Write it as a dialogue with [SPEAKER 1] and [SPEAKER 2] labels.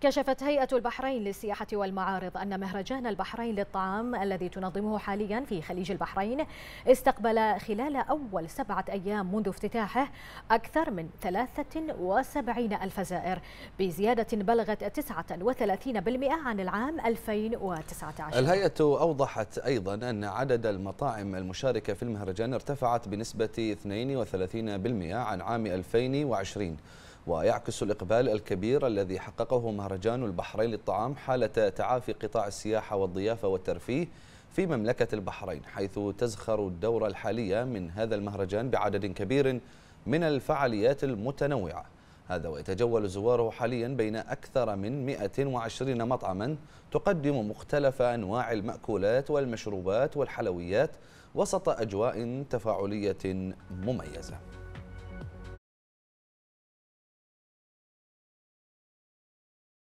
[SPEAKER 1] كشفت هيئة البحرين للسياحة والمعارض أن مهرجان البحرين للطعام الذي تنظمه
[SPEAKER 2] حاليا في خليج البحرين استقبل خلال أول سبعة أيام منذ افتتاحه أكثر من 73 ألف زائر بزيادة بلغت 39% عن العام 2019
[SPEAKER 3] الهيئة أوضحت أيضا أن عدد المطاعم المشاركة في المهرجان ارتفعت بنسبة 32% عن عام 2020 ويعكس الإقبال الكبير الذي حققه مهرجان البحرين للطعام حالة تعافي قطاع السياحة والضيافة والترفيه في مملكة البحرين حيث تزخر الدورة الحالية من هذا المهرجان بعدد كبير من الفعاليات المتنوعة هذا ويتجول زواره حاليا بين أكثر من 120 مطعما تقدم مختلف أنواع المأكولات والمشروبات والحلويات وسط أجواء تفاعلية مميزة